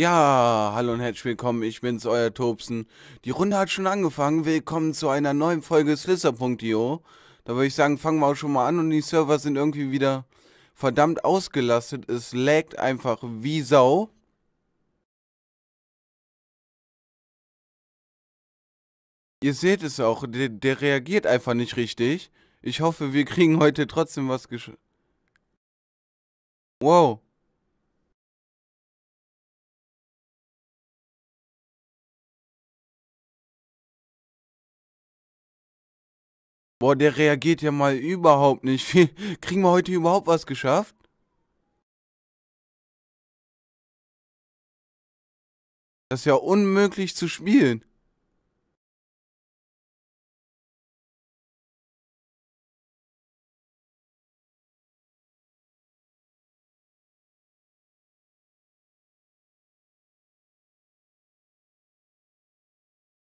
Ja, hallo und herzlich willkommen, ich bin's, euer Tobsen. Die Runde hat schon angefangen, willkommen zu einer neuen Folge Slisser.io. Da würde ich sagen, fangen wir auch schon mal an und die Server sind irgendwie wieder verdammt ausgelastet. Es laggt einfach wie Sau. Ihr seht es auch, der, der reagiert einfach nicht richtig. Ich hoffe, wir kriegen heute trotzdem was gesch... Wow. Boah, der reagiert ja mal überhaupt nicht. Wie, kriegen wir heute überhaupt was geschafft? Das ist ja unmöglich zu spielen.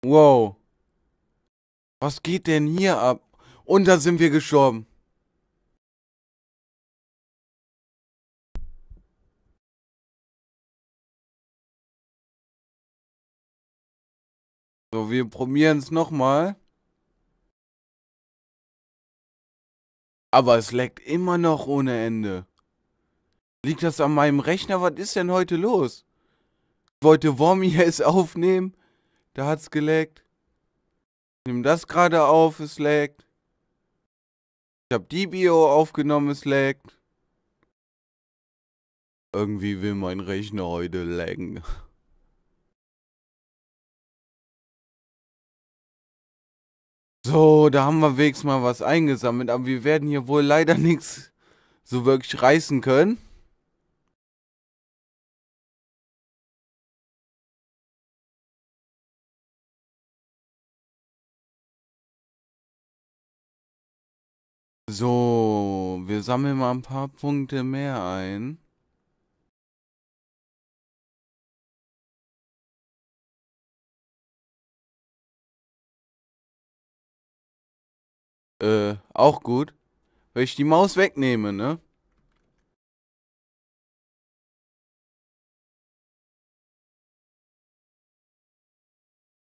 Wow. Was geht denn hier ab? Und da sind wir gestorben. So, wir probieren es nochmal. Aber es leckt immer noch ohne Ende. Liegt das an meinem Rechner? Was ist denn heute los? Ich wollte es aufnehmen. Da hat es geleckt. Ich nehme das gerade auf, es leckt. Ich habe die Bio aufgenommen, es laggt. Irgendwie will mein Rechner heute laggen. So, da haben wir wenigstens mal was eingesammelt, aber wir werden hier wohl leider nichts so wirklich reißen können. So, wir sammeln mal ein paar Punkte mehr ein. Äh, auch gut. Wenn ich die Maus wegnehme, ne?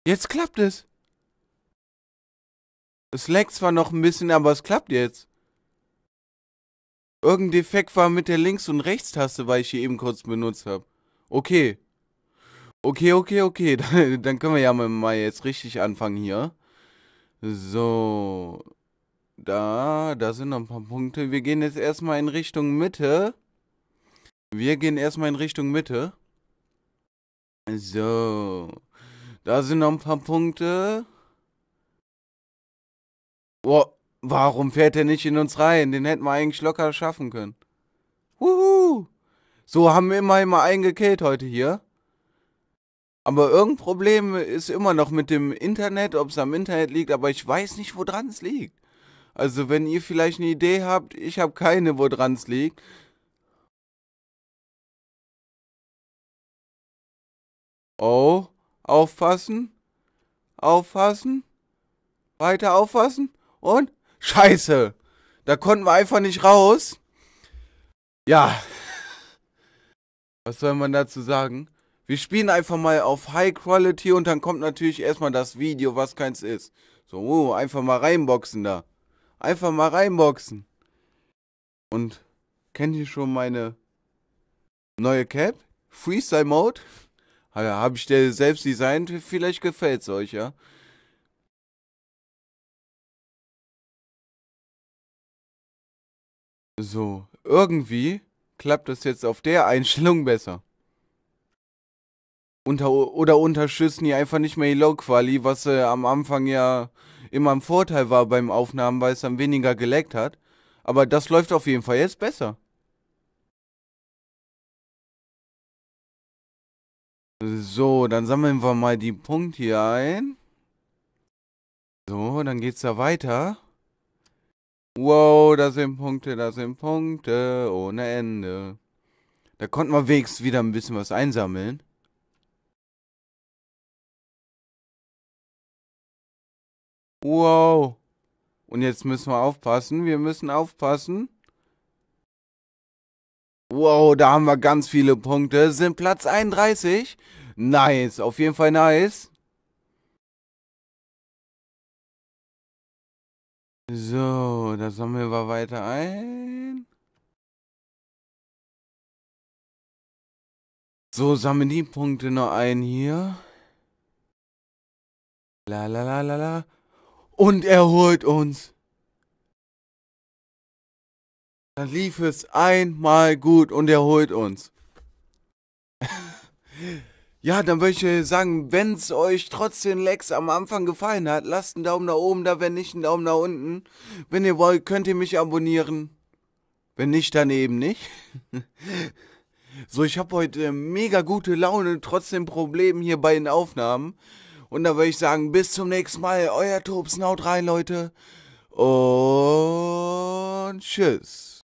Jetzt klappt es. Es leckt zwar noch ein bisschen, aber es klappt jetzt. Irgendein Defekt war mit der Links- und Rechtstaste, weil ich hier eben kurz benutzt habe. Okay. Okay, okay, okay. Dann können wir ja mal jetzt richtig anfangen hier. So. Da, da sind noch ein paar Punkte. Wir gehen jetzt erstmal in Richtung Mitte. Wir gehen erstmal in Richtung Mitte. So. Da sind noch ein paar Punkte. Boah, Warum fährt er nicht in uns rein? Den hätten wir eigentlich locker schaffen können. Wuhu! So haben wir immerhin mal einen gekillt heute hier. Aber irgendein Problem ist immer noch mit dem Internet, ob es am Internet liegt, aber ich weiß nicht, woran es liegt. Also wenn ihr vielleicht eine Idee habt, ich habe keine, woran es liegt. Oh, aufpassen, aufpassen, weiter aufpassen und Scheiße, da konnten wir einfach nicht raus. Ja, was soll man dazu sagen? Wir spielen einfach mal auf High Quality und dann kommt natürlich erstmal das Video, was keins ist. So, oh, einfach mal reinboxen da. Einfach mal reinboxen. Und kennt ihr schon meine neue Cap? Freestyle Mode? Ah Habe ich dir selbst designt? Vielleicht gefällt es euch, ja? So, irgendwie klappt das jetzt auf der Einstellung besser. Unter, oder unter die einfach nicht mehr die Low-Quali, was äh, am Anfang ja immer ein Vorteil war beim Aufnahmen, weil es dann weniger geleckt hat. Aber das läuft auf jeden Fall jetzt besser. So, dann sammeln wir mal die Punkte hier ein. So, dann geht's da weiter da sind Punkte, da sind Punkte ohne Ende. Da konnten wir wegs wieder ein bisschen was einsammeln. Wow. Und jetzt müssen wir aufpassen. Wir müssen aufpassen. Wow, da haben wir ganz viele Punkte. Sind Platz 31. Nice, auf jeden Fall nice. So, da sammeln wir weiter ein. So, sammeln die Punkte noch ein hier. La la la la la. Und er holt uns. Dann lief es einmal gut und er holt uns. Ja, dann würde ich äh, sagen, wenn's euch trotzdem Lex am Anfang gefallen hat, lasst einen Daumen nach oben da, wenn nicht, einen Daumen nach unten. Wenn ihr wollt, könnt ihr mich abonnieren. Wenn nicht, dann eben nicht. so, ich habe heute mega gute Laune, trotzdem Probleme hier bei den Aufnahmen. Und da würde ich sagen, bis zum nächsten Mal. Euer Tobsen, rein, Leute. Und tschüss.